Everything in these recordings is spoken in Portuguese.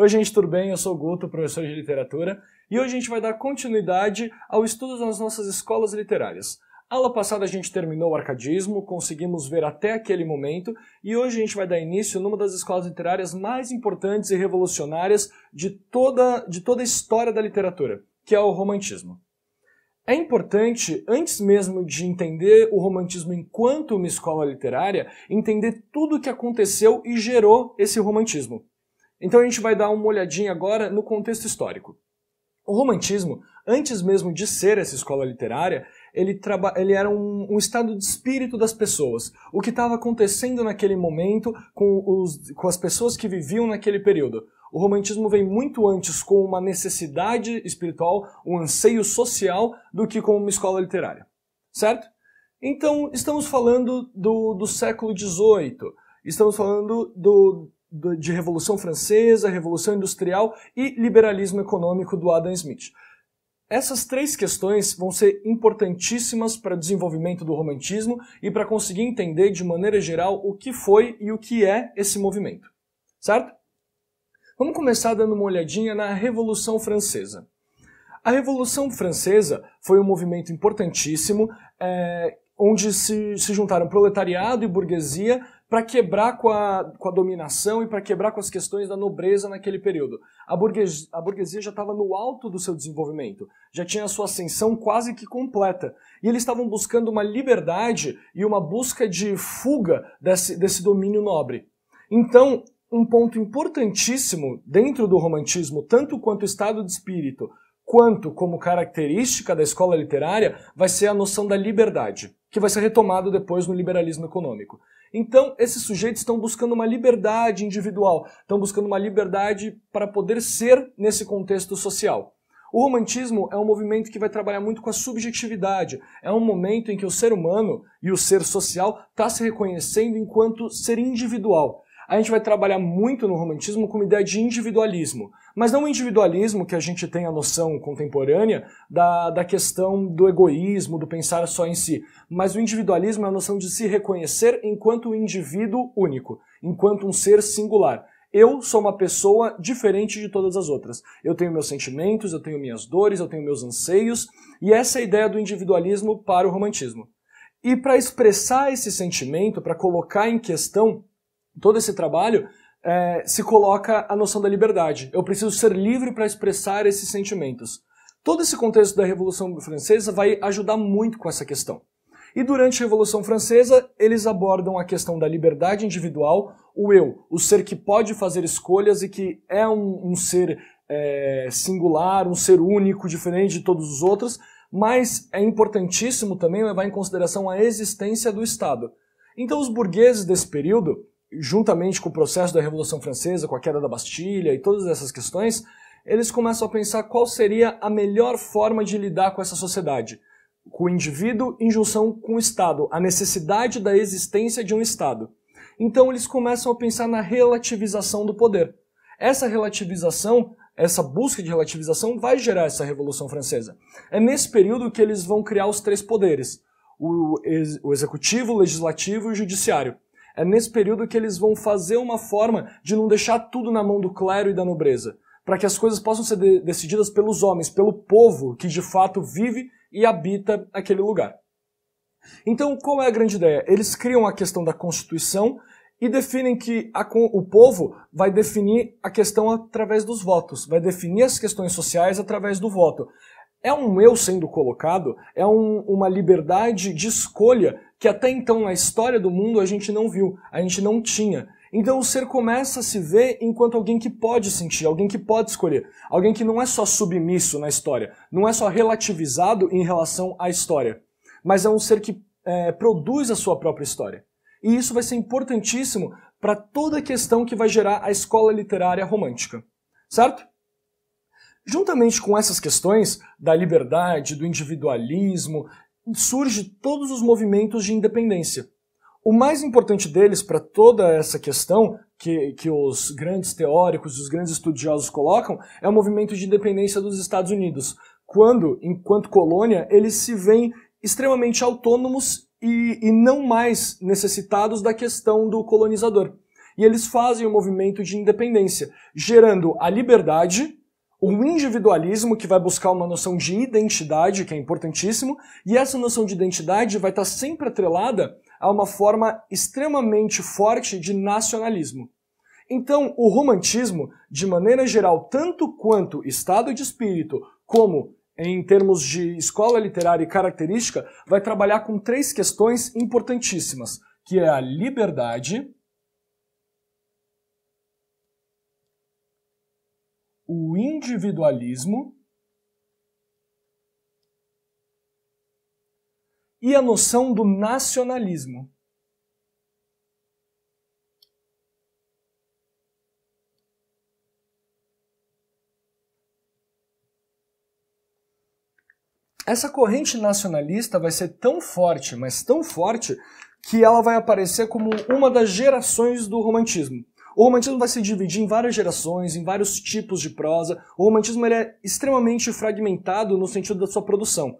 Oi, gente, tudo bem? Eu sou o Guto, professor de literatura, e hoje a gente vai dar continuidade ao estudo nas nossas escolas literárias. A aula passada a gente terminou o arcadismo, conseguimos ver até aquele momento, e hoje a gente vai dar início numa das escolas literárias mais importantes e revolucionárias de toda, de toda a história da literatura, que é o romantismo. É importante, antes mesmo de entender o romantismo enquanto uma escola literária, entender tudo o que aconteceu e gerou esse romantismo. Então a gente vai dar uma olhadinha agora no contexto histórico. O romantismo, antes mesmo de ser essa escola literária, ele, ele era um, um, estado de espírito das pessoas. O que estava acontecendo naquele momento com, os, com as pessoas que viviam naquele período. O romantismo vem muito antes com uma necessidade espiritual, um anseio social, do que com uma escola literária. Certo? Então, estamos falando do, do século XVIII, estamos falando do, de Revolução Francesa, Revolução Industrial e liberalismo econômico do Adam Smith. Essas três questões vão ser importantíssimas para o desenvolvimento do romantismo e para conseguir entender de maneira geral o que foi e o que é esse movimento. Certo? Vamos começar dando uma olhadinha na Revolução Francesa. A Revolução Francesa foi um movimento importantíssimo, é, onde se, se juntaram proletariado e burguesia para quebrar com a, com a dominação e para quebrar com as questões da nobreza naquele período. A, burgues, a burguesia já estava no alto do seu desenvolvimento, já tinha a sua ascensão quase que completa. E eles estavam buscando uma liberdade e uma busca de fuga desse, desse domínio nobre. Então, um ponto importantíssimo dentro do romantismo, tanto quanto estado de espírito, quanto como característica da escola literária, vai ser a noção da liberdade que vai ser retomado depois no liberalismo econômico. Então, esses sujeitos estão buscando uma liberdade individual, estão buscando uma liberdade para poder ser nesse contexto social. O romantismo é um movimento que vai trabalhar muito com a subjetividade. É um momento em que o ser humano e o ser social está se reconhecendo enquanto ser individual a gente vai trabalhar muito no romantismo com uma ideia de individualismo, mas não o individualismo que a gente tem a noção contemporânea da, da questão do egoísmo, do pensar só em si, mas o individualismo é a noção de se reconhecer enquanto um indivíduo único, enquanto um ser singular. Eu sou uma pessoa diferente de todas as outras. Eu tenho meus sentimentos, eu tenho minhas dores, eu tenho meus anseios, e essa é a ideia do individualismo para o romantismo. E para expressar esse sentimento, para colocar em questão todo esse trabalho, é, se coloca a noção da liberdade. Eu preciso ser livre para expressar esses sentimentos. Todo esse contexto da Revolução Francesa vai ajudar muito com essa questão. E durante a Revolução Francesa, eles abordam a questão da liberdade individual, o eu, o ser que pode fazer escolhas e que é um, um ser é, singular, um ser único, diferente de todos os outros, mas é importantíssimo também levar em consideração a existência do Estado. Então, os burgueses desse período juntamente com o processo da Revolução Francesa, com a queda da Bastilha e todas essas questões, eles começam a pensar qual seria a melhor forma de lidar com essa sociedade, com o indivíduo em junção com o Estado, a necessidade da existência de um Estado. Então eles começam a pensar na relativização do poder. Essa relativização, essa busca de relativização vai gerar essa Revolução Francesa. É nesse período que eles vão criar os três poderes, o, ex o executivo, o legislativo e o judiciário. É nesse período que eles vão fazer uma forma de não deixar tudo na mão do clero e da nobreza, para que as coisas possam ser de decididas pelos homens, pelo povo que de fato vive e habita aquele lugar. Então, qual é a grande ideia? Eles criam a questão da Constituição e definem que a, o povo vai definir a questão através dos votos, vai definir as questões sociais através do voto. É um eu sendo colocado, é um, uma liberdade de escolha que até então na história do mundo a gente não viu, a gente não tinha. Então o ser começa a se ver enquanto alguém que pode sentir, alguém que pode escolher, alguém que não é só submisso na história, não é só relativizado em relação à história, mas é um ser que é, produz a sua própria história. E isso vai ser importantíssimo para toda a questão que vai gerar a escola literária romântica, certo? Juntamente com essas questões da liberdade, do individualismo, surge todos os movimentos de independência. O mais importante deles para toda essa questão que, que os grandes teóricos, os grandes estudiosos colocam, é o movimento de independência dos Estados Unidos, quando, enquanto colônia, eles se veem extremamente autônomos e, e não mais necessitados da questão do colonizador. E eles fazem o movimento de independência, gerando a liberdade um individualismo que vai buscar uma noção de identidade, que é importantíssimo, e essa noção de identidade vai estar sempre atrelada a uma forma extremamente forte de nacionalismo. Então, o romantismo, de maneira geral, tanto quanto estado de espírito, como em termos de escola literária e característica, vai trabalhar com três questões importantíssimas, que é a liberdade, o individualismo e a noção do nacionalismo. Essa corrente nacionalista vai ser tão forte, mas tão forte, que ela vai aparecer como uma das gerações do romantismo. O romantismo vai se dividir em várias gerações, em vários tipos de prosa. O romantismo ele é extremamente fragmentado no sentido da sua produção.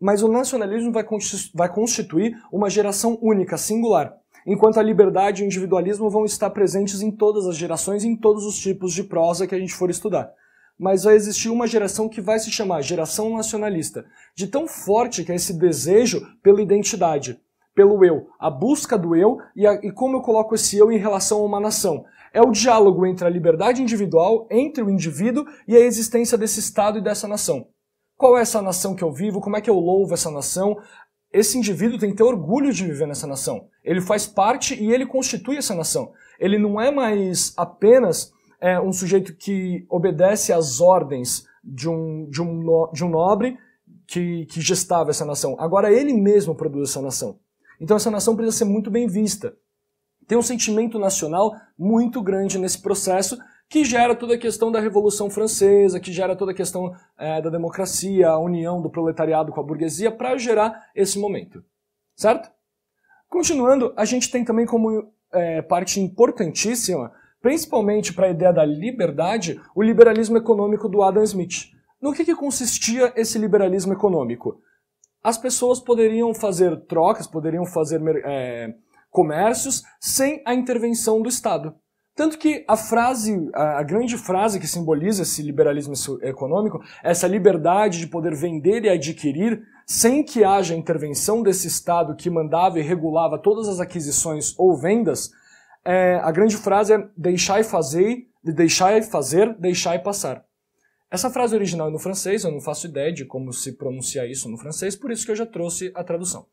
Mas o nacionalismo vai constituir uma geração única, singular, enquanto a liberdade e o individualismo vão estar presentes em todas as gerações, em todos os tipos de prosa que a gente for estudar. Mas vai existir uma geração que vai se chamar geração nacionalista, de tão forte que é esse desejo pela identidade, pelo eu, a busca do eu e, a, e como eu coloco esse eu em relação a uma nação é o diálogo entre a liberdade individual, entre o indivíduo e a existência desse Estado e dessa nação. Qual é essa nação que eu vivo? Como é que eu louvo essa nação? Esse indivíduo tem que ter orgulho de viver nessa nação. Ele faz parte e ele constitui essa nação. Ele não é mais apenas é, um sujeito que obedece às ordens de um, de um, no, de um nobre que, que gestava essa nação. Agora ele mesmo produz essa nação. Então essa nação precisa ser muito bem vista. Tem um sentimento nacional muito grande nesse processo que gera toda a questão da Revolução Francesa, que gera toda a questão é, da democracia, a união do proletariado com a burguesia para gerar esse momento, certo? Continuando, a gente tem também como é, parte importantíssima, principalmente para a ideia da liberdade, o liberalismo econômico do Adam Smith. No que, que consistia esse liberalismo econômico? as pessoas poderiam fazer trocas, poderiam fazer é, comércios sem a intervenção do Estado. Tanto que a frase, a grande frase que simboliza esse liberalismo econômico, essa liberdade de poder vender e adquirir sem que haja intervenção desse Estado que mandava e regulava todas as aquisições ou vendas, é, a grande frase é deixar e fazer, deixar e fazer, deixar e passar. Essa frase original é no francês, eu não faço ideia de como se pronunciar isso no francês, por isso que eu já trouxe a tradução.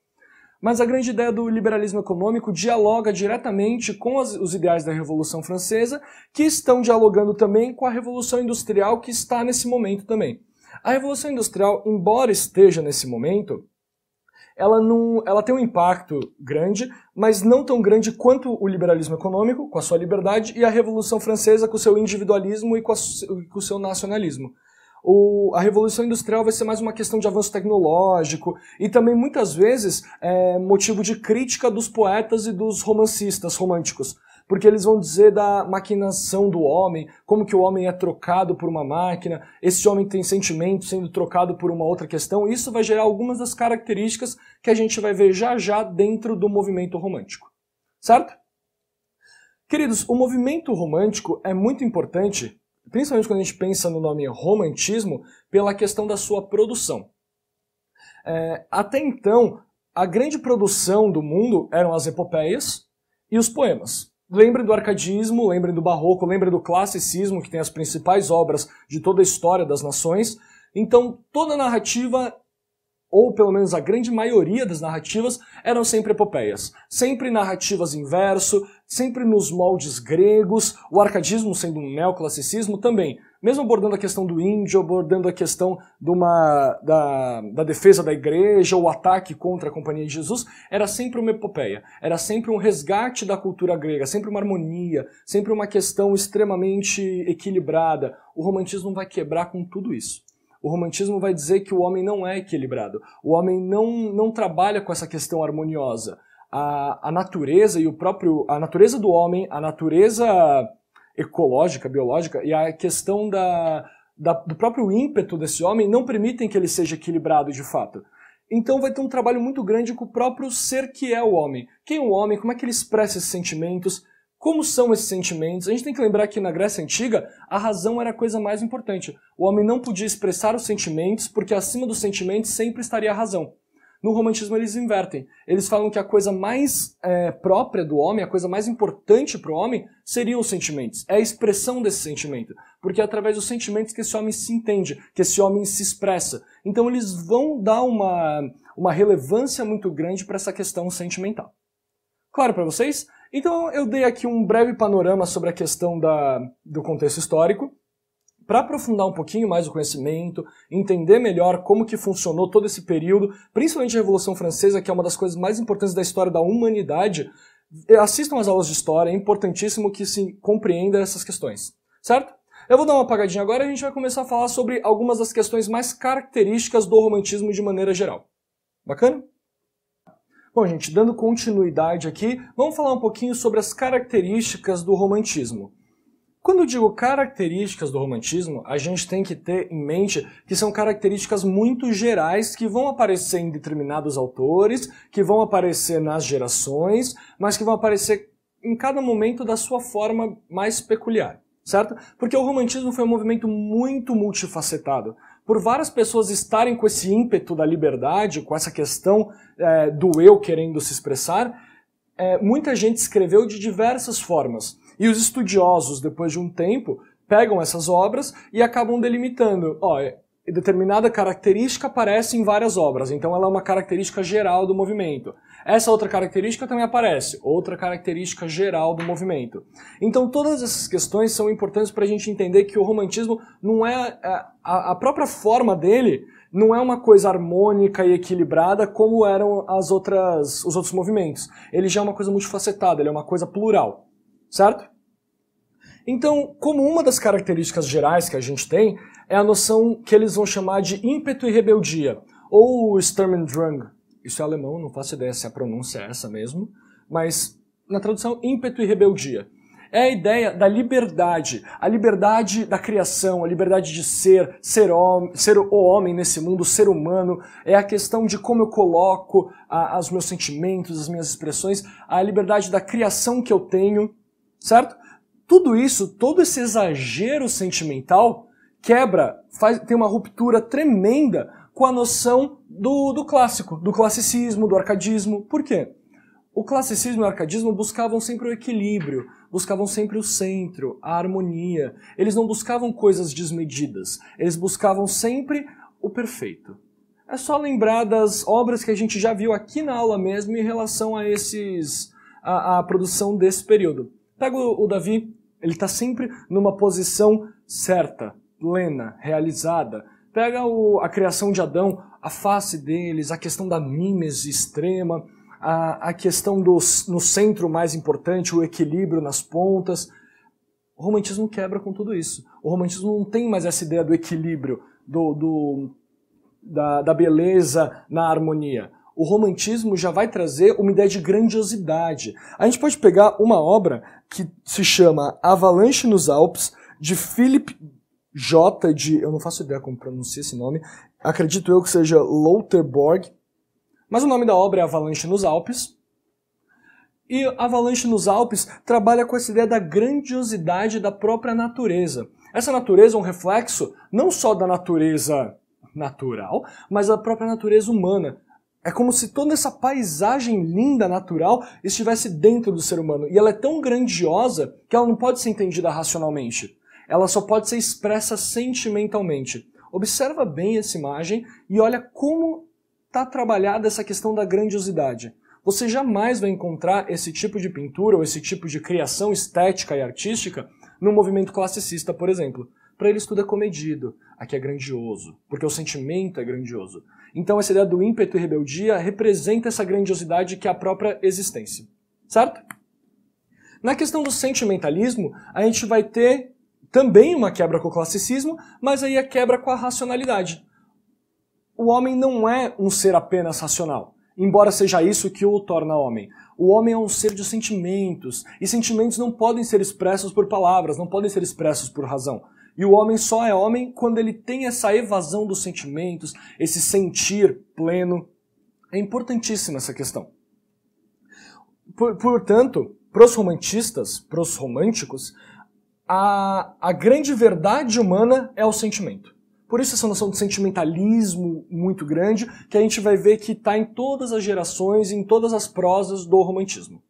Mas a grande ideia do liberalismo econômico dialoga diretamente com as, os ideais da Revolução Francesa, que estão dialogando também com a Revolução Industrial que está nesse momento também. A Revolução Industrial, embora esteja nesse momento, ela, não, ela tem um impacto grande, mas não tão grande quanto o liberalismo econômico, com a sua liberdade, e a Revolução Francesa, com o seu individualismo e com, a, com o seu nacionalismo. O, a Revolução Industrial vai ser mais uma questão de avanço tecnológico e também muitas vezes é, motivo de crítica dos poetas e dos romancistas românticos porque eles vão dizer da maquinação do homem, como que o homem é trocado por uma máquina, esse homem tem sentimento sendo trocado por uma outra questão. Isso vai gerar algumas das características que a gente vai ver já já dentro do movimento romântico. Certo? Queridos, o movimento romântico é muito importante, principalmente quando a gente pensa no nome romantismo, pela questão da sua produção. É, até então, a grande produção do mundo eram as epopeias e os poemas. Lembrem do arcadismo, lembrem do barroco, lembrem do classicismo, que tem as principais obras de toda a história das nações. Então, toda narrativa, ou pelo menos a grande maioria das narrativas, eram sempre epopeias. Sempre narrativas em verso, sempre nos moldes gregos, o arcadismo sendo um neoclassicismo também mesmo abordando a questão do índio, abordando a questão uma, da, da, defesa da igreja, o ataque contra a Companhia de Jesus, era sempre uma epopeia, era sempre um resgate da cultura grega, sempre uma harmonia, sempre uma questão extremamente equilibrada. O romantismo vai quebrar com tudo isso. O romantismo vai dizer que o homem não é equilibrado, o homem não, não trabalha com essa questão harmoniosa. A, a natureza e o próprio. a natureza do homem, a natureza ecológica, biológica, e a questão da, da, do próprio ímpeto desse homem não permitem que ele seja equilibrado de fato. Então vai ter um trabalho muito grande com o próprio ser que é o homem. Quem é o homem? Como é que ele expressa esses sentimentos? Como são esses sentimentos? A gente tem que lembrar que na Grécia Antiga a razão era a coisa mais importante. O homem não podia expressar os sentimentos, porque acima dos sentimentos sempre estaria a razão. No romantismo eles invertem. Eles falam que a coisa mais é, própria do homem, a coisa mais importante para o homem, seriam os sentimentos. É a expressão desse sentimento. Porque é através dos sentimentos que esse homem se entende, que esse homem se expressa. Então eles vão dar uma, uma relevância muito grande para essa questão sentimental. Claro para vocês? Então eu dei aqui um breve panorama sobre a questão da, do contexto histórico para aprofundar um pouquinho mais o conhecimento, entender melhor como que funcionou todo esse período, principalmente a Revolução Francesa, que é uma das coisas mais importantes da história da humanidade, eh, assistam às aulas de história, é importantíssimo que se compreenda essas questões, certo? Eu vou dar uma apagadinha agora e a gente vai começar a falar sobre algumas das questões mais características do romantismo de maneira geral. Bacana? Bom, gente, dando continuidade aqui, vamos falar um pouquinho sobre as características do romantismo. Quando eu digo características do romantismo, a gente tem que ter em mente que são características muito gerais que vão aparecer em determinados autores, que vão aparecer nas gerações, mas que vão aparecer em cada momento da sua forma mais peculiar, certo? Porque o romantismo foi um movimento muito multifacetado. Por várias pessoas estarem com esse ímpeto da liberdade, com essa questão é, do eu querendo se expressar, é, muita gente escreveu de diversas formas. E os estudiosos, depois de um tempo, pegam essas obras e acabam delimitando, ó, é, determinada característica aparece em várias obras, então ela é uma característica geral do movimento. Essa outra característica também aparece, outra característica geral do movimento. Então todas essas questões são importantes para a gente entender que o romantismo não é, é a, a própria forma dele não é uma coisa harmônica e equilibrada como eram as outras os outros movimentos. Ele já é uma coisa multifacetada, ele é uma coisa plural certo? Então, como uma das características gerais que a gente tem é a noção que eles vão chamar de ímpeto e rebeldia, ou Sturm und Drang. Isso é alemão, não faço ideia se a pronúncia é essa mesmo, mas na tradução, ímpeto e rebeldia. É a ideia da liberdade, a liberdade da criação, a liberdade de ser, ser, hom ser o homem nesse mundo, ser humano, é a questão de como eu coloco ah, os meus sentimentos, as minhas expressões, a liberdade da criação que eu tenho certo? Tudo isso, todo esse exagero sentimental quebra, faz, tem uma ruptura tremenda com a noção do, do clássico, do classicismo, do arcadismo. Por quê? O classicismo e o arcadismo buscavam sempre o equilíbrio, buscavam sempre o centro, a harmonia. Eles não buscavam coisas desmedidas, eles buscavam sempre o perfeito. É só lembrar das obras que a gente já viu aqui na aula mesmo em relação a esses a, a produção desse período. Pega o, Davi, ele está sempre numa posição certa, plena, realizada. Pega o, a criação de Adão, a face deles, a questão da mímese extrema, a, a questão do, no centro mais importante, o equilíbrio nas pontas. O romantismo quebra com tudo isso. O romantismo não tem mais essa ideia do equilíbrio, do, do da, da beleza na harmonia. O romantismo já vai trazer uma ideia de grandiosidade. A gente pode pegar uma obra que se chama Avalanche nos Alpes, de Philip J. de. Eu não faço ideia como pronuncia esse nome. Acredito eu que seja Lauterborg. Mas o nome da obra é Avalanche nos Alpes. E Avalanche nos Alpes trabalha com essa ideia da grandiosidade da própria natureza. Essa natureza é um reflexo não só da natureza natural, mas da própria natureza humana. É como se toda essa paisagem linda, natural, estivesse dentro do ser humano. E ela é tão grandiosa que ela não pode ser entendida racionalmente. Ela só pode ser expressa sentimentalmente. Observa bem essa imagem e olha como está trabalhada essa questão da grandiosidade. Você jamais vai encontrar esse tipo de pintura ou esse tipo de criação estética e artística no movimento classicista, por exemplo. Para eles tudo é comedido, aqui é grandioso, porque o sentimento é grandioso. Então, essa ideia do ímpeto e rebeldia representa essa grandiosidade que é a própria existência. Certo? Na questão do sentimentalismo, a gente vai ter também uma quebra com o classicismo, mas aí a quebra com a racionalidade. O homem não é um ser apenas racional, embora seja isso que o torna homem. O homem é um ser de sentimentos, e sentimentos não podem ser expressos por palavras, não podem ser expressos por razão. E o homem só é homem quando ele tem essa evasão dos sentimentos, esse sentir pleno. É importantíssima essa questão. Por, portanto, para os romantistas, para os românticos, a, a grande verdade humana é o sentimento. Por isso essa noção de sentimentalismo muito grande, que a gente vai ver que está em todas as gerações, em todas as prosas do romantismo.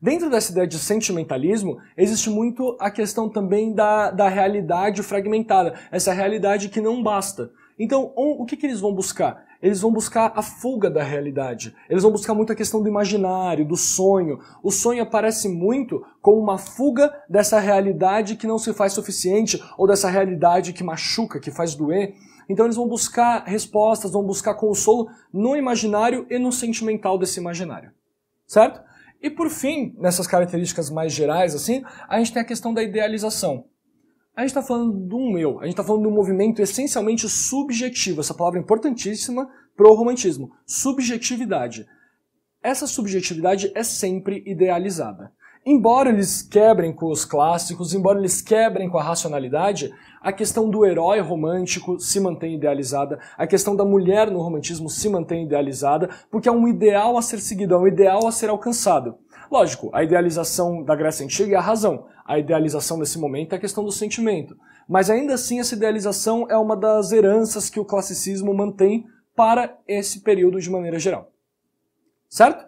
Dentro dessa ideia de sentimentalismo, existe muito a questão também da, da realidade fragmentada, essa realidade que não basta. Então, o que, que eles vão buscar? Eles vão buscar a fuga da realidade. Eles vão buscar muito a questão do imaginário, do sonho. O sonho aparece muito como uma fuga dessa realidade que não se faz suficiente ou dessa realidade que machuca, que faz doer. Então eles vão buscar respostas, vão buscar consolo no imaginário e no sentimental desse imaginário. Certo? E por fim, nessas características mais gerais, assim, a gente tem a questão da idealização. A gente está falando de um eu, a gente está falando de um movimento essencialmente subjetivo, essa palavra é importantíssima para o romantismo, subjetividade. Essa subjetividade é sempre idealizada. Embora eles quebrem com os clássicos, embora eles quebrem com a racionalidade, a questão do herói romântico se mantém idealizada, a questão da mulher no romantismo se mantém idealizada, porque é um ideal a ser seguido, é um ideal a ser alcançado. Lógico, a idealização da Grécia Antiga é a razão, a idealização nesse momento é a questão do sentimento. Mas ainda assim, essa idealização é uma das heranças que o classicismo mantém para esse período de maneira geral. Certo?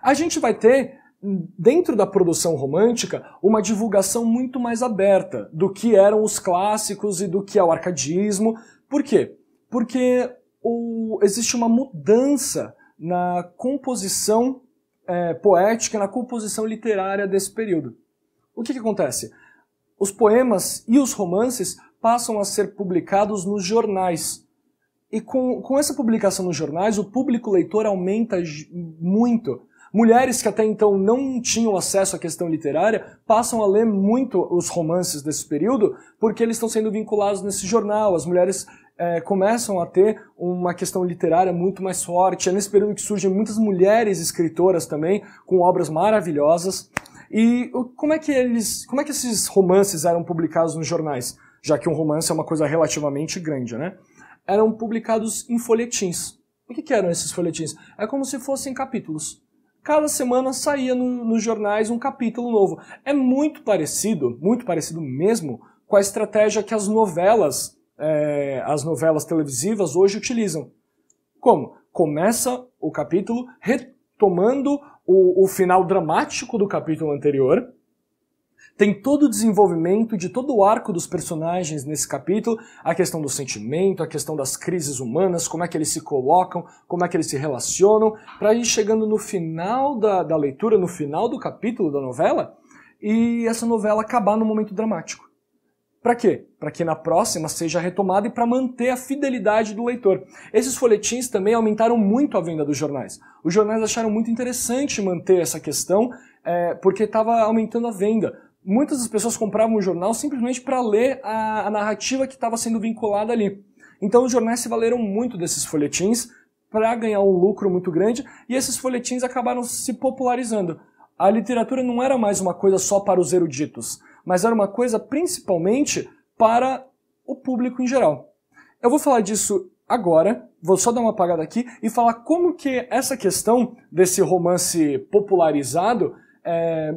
A gente vai ter dentro da produção romântica, uma divulgação muito mais aberta do que eram os clássicos e do que é o arcadismo. Por quê? Porque o, existe uma mudança na composição é, poética, na composição literária desse período. O que, que acontece? Os poemas e os romances passam a ser publicados nos jornais. E com, com essa publicação nos jornais, o público leitor aumenta muito. Mulheres que até então não tinham acesso à questão literária passam a ler muito os romances desse período porque eles estão sendo vinculados nesse jornal. As mulheres é, começam a ter uma questão literária muito mais forte. É nesse período que surgem muitas mulheres escritoras também, com obras maravilhosas. E como é que eles, como é que esses romances eram publicados nos jornais? Já que um romance é uma coisa relativamente grande, né? Eram publicados em folhetins. O que, que eram esses folhetins? É como se fossem capítulos cada semana saía no, nos jornais um capítulo novo. É muito parecido, muito parecido mesmo, com a estratégia que as novelas, é, as novelas televisivas hoje utilizam. Como? Começa o capítulo retomando o, o final dramático do capítulo anterior, tem todo o desenvolvimento de todo o arco dos personagens nesse capítulo, a questão do sentimento, a questão das crises humanas, como é que eles se colocam, como é que eles se relacionam, para ir chegando no final da, da leitura, no final do capítulo da novela, e essa novela acabar no momento dramático. Para quê? Para que na próxima seja retomada e para manter a fidelidade do leitor. Esses folhetins também aumentaram muito a venda dos jornais. Os jornais acharam muito interessante manter essa questão, é, porque estava aumentando a venda muitas das pessoas compravam o jornal simplesmente para ler a, a, narrativa que estava sendo vinculada ali. Então os jornais se valeram muito desses folhetins para ganhar um lucro muito grande e esses folhetins acabaram se popularizando. A literatura não era mais uma coisa só para os eruditos, mas era uma coisa principalmente para o público em geral. Eu vou falar disso agora, vou só dar uma apagada aqui e falar como que essa questão desse romance popularizado é,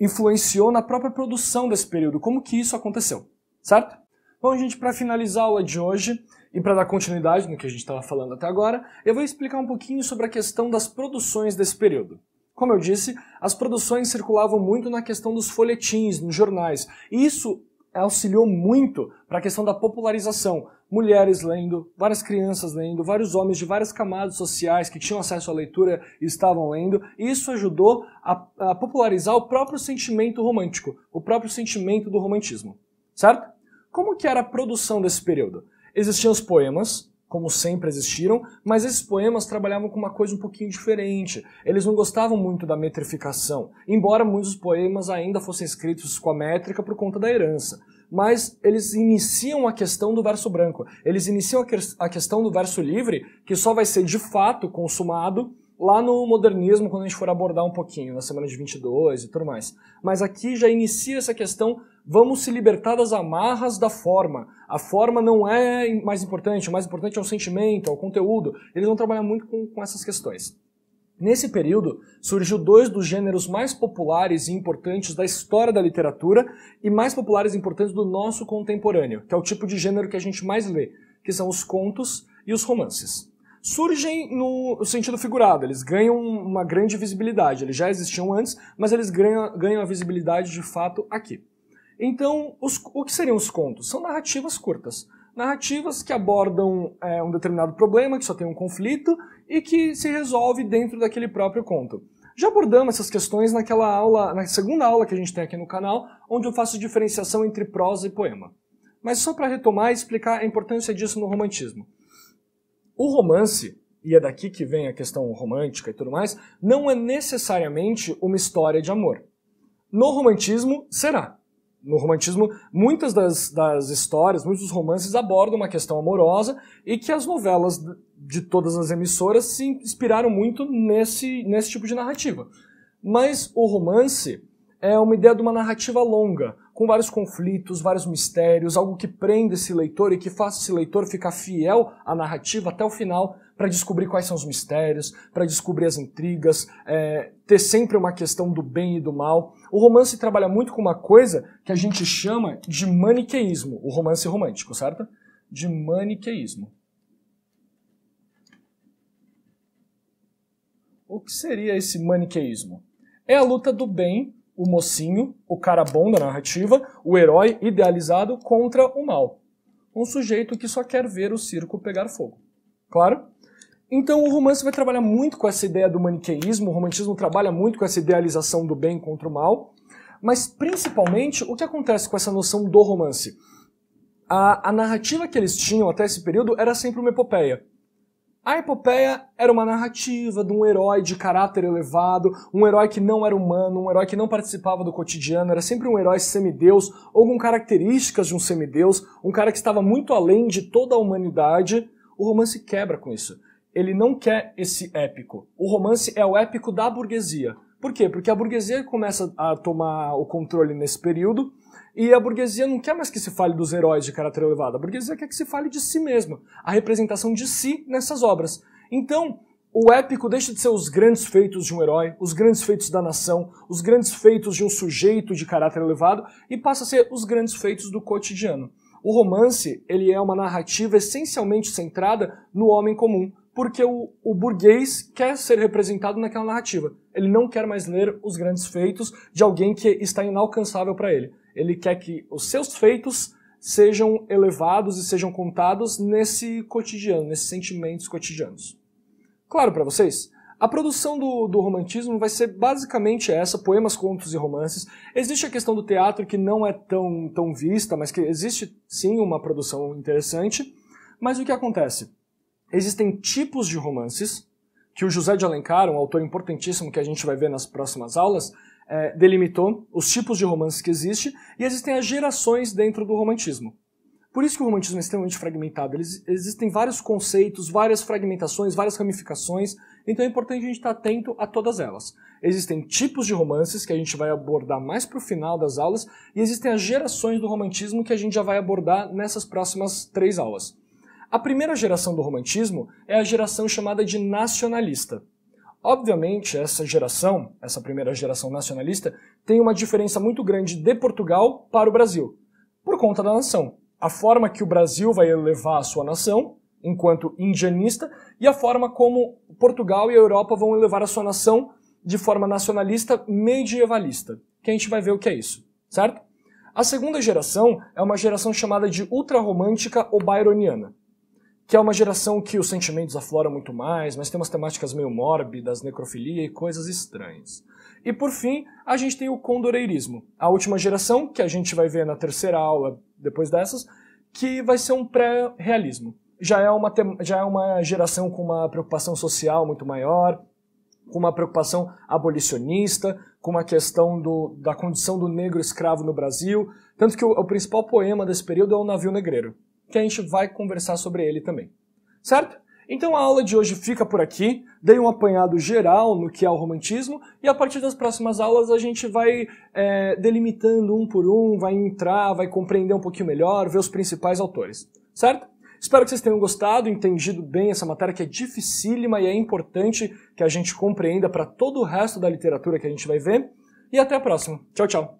influenciou na própria produção desse período, como que isso aconteceu, certo? Bom, gente, para finalizar a aula de hoje e para dar continuidade no que a gente estava falando até agora, eu vou explicar um pouquinho sobre a questão das produções desse período. Como eu disse, as produções circulavam muito na questão dos folhetins, nos jornais, e isso auxiliou muito para a questão da popularização, mulheres lendo, várias crianças lendo, vários homens de várias camadas sociais que tinham acesso à leitura e estavam lendo. E isso ajudou a, a popularizar o próprio sentimento romântico, o próprio sentimento do romantismo, certo? Como que era a produção desse período? Existiam os poemas, como sempre existiram, mas esses poemas trabalhavam com uma coisa um pouquinho diferente. Eles não gostavam muito da metrificação, embora muitos poemas ainda fossem escritos com a métrica por conta da herança mas eles iniciam a questão do verso branco. Eles iniciam a, que a questão do verso livre, que só vai ser de fato consumado lá no modernismo, quando a gente for abordar um pouquinho, na semana de 22 e tudo mais. Mas aqui já inicia essa questão, vamos se libertar das amarras da forma. A forma não é mais importante, o mais importante é o sentimento, é o conteúdo. Eles vão trabalhar muito com, com essas questões. Nesse período, surgiu dois dos gêneros mais populares e importantes da história da literatura e mais populares e importantes do nosso contemporâneo, que é o tipo de gênero que a gente mais lê, que são os contos e os romances. Surgem no sentido figurado, eles ganham uma grande visibilidade. Eles já existiam antes, mas eles ganham, ganham a visibilidade de fato aqui. Então, os, o que seriam os contos? São narrativas curtas narrativas que abordam é, um determinado problema, que só tem um conflito, e que se resolve dentro daquele próprio conto. Já abordamos essas questões naquela aula, na segunda aula que a gente tem aqui no canal, onde eu faço diferenciação entre prosa e poema. Mas só para retomar e explicar a importância disso no romantismo. O romance, e é daqui que vem a questão romântica e tudo mais, não é necessariamente uma história de amor. No romantismo, será no romantismo, muitas das, das histórias, muitos dos romances abordam uma questão amorosa e que as novelas de todas as emissoras se inspiraram muito nesse, nesse tipo de narrativa. Mas o romance é uma ideia de uma narrativa longa, com vários conflitos, vários mistérios, algo que prenda esse leitor e que faça esse leitor ficar fiel à narrativa até o final, para descobrir quais são os mistérios, para descobrir as intrigas, é, ter sempre uma questão do bem e do mal. O romance trabalha muito com uma coisa que a gente chama de maniqueísmo, o romance romântico, certo? De maniqueísmo. O que seria esse maniqueísmo? É a luta do bem, o mocinho, o cara bom da narrativa, o herói idealizado contra o mal. Um sujeito que só quer ver o circo pegar fogo. Claro? Então o romance vai trabalhar muito com essa ideia do maniqueísmo, o romantismo trabalha muito com essa idealização do bem contra o mal, mas principalmente o que acontece com essa noção do romance? A, a narrativa que eles tinham até esse período era sempre uma epopeia. A epopeia era uma narrativa de um herói de caráter elevado, um herói que não era humano, um herói que não participava do cotidiano, era sempre um herói semideus ou com características de um semideus, um cara que estava muito além de toda a humanidade. O romance quebra com isso ele não quer esse épico. O romance é o épico da burguesia. Por quê? Porque a burguesia começa a tomar o controle nesse período e a burguesia não quer mais que se fale dos heróis de caráter elevado. A burguesia quer que se fale de si mesma, a representação de si nessas obras. Então, o épico deixa de ser os grandes feitos de um herói, os grandes feitos da nação, os grandes feitos de um sujeito de caráter elevado e passa a ser os grandes feitos do cotidiano. O romance, ele é uma narrativa essencialmente centrada no homem comum, porque o, o, burguês quer ser representado naquela narrativa. Ele não quer mais ler os grandes feitos de alguém que está inalcançável para ele. Ele quer que os seus feitos sejam elevados e sejam contados nesse cotidiano, nesses sentimentos cotidianos. Claro para vocês? A produção do, do, romantismo vai ser basicamente essa: poemas, contos e romances. Existe a questão do teatro que não é tão, tão vista, mas que existe sim uma produção interessante. Mas o que acontece? Existem tipos de romances que o José de Alencar, um autor importantíssimo que a gente vai ver nas próximas aulas, é, delimitou os tipos de romances que existem e existem as gerações dentro do romantismo. Por isso que o romantismo é extremamente fragmentado. Eles, existem vários conceitos, várias fragmentações, várias ramificações, então é importante a gente estar atento a todas elas. Existem tipos de romances que a gente vai abordar mais para o final das aulas, e existem as gerações do romantismo que a gente já vai abordar nessas próximas três aulas. A primeira geração do romantismo é a geração chamada de nacionalista. Obviamente, essa geração, essa primeira geração nacionalista, tem uma diferença muito grande de Portugal para o Brasil, por conta da nação. A forma que o Brasil vai elevar a sua nação, enquanto indianista, e a forma como Portugal e a Europa vão elevar a sua nação de forma nacionalista medievalista, que a gente vai ver o que é isso, certo? A segunda geração é uma geração chamada de ultrarromântica ou byroniana que é uma geração que os sentimentos afloram muito mais, mas tem umas temáticas meio mórbidas, necrofilia e coisas estranhas. E por fim, a gente tem o condoreirismo, a última geração, que a gente vai ver na terceira aula depois dessas, que vai ser um pré-realismo. Já, é uma já é uma geração com uma preocupação social muito maior, com uma preocupação abolicionista, com uma questão do, da condição do negro escravo no Brasil. Tanto que o, o principal poema desse período é O Navio Negreiro, que a gente vai conversar sobre ele também. Certo? Então a aula de hoje fica por aqui. Dei um apanhado geral no que é o romantismo e a partir das próximas aulas a gente vai é, delimitando um por um, vai entrar, vai compreender um pouquinho melhor, ver os principais autores. Certo? Espero que vocês tenham gostado, entendido bem essa matéria que é dificílima e é importante que a gente compreenda para todo o resto da literatura que a gente vai ver. E até a próxima. Tchau, tchau.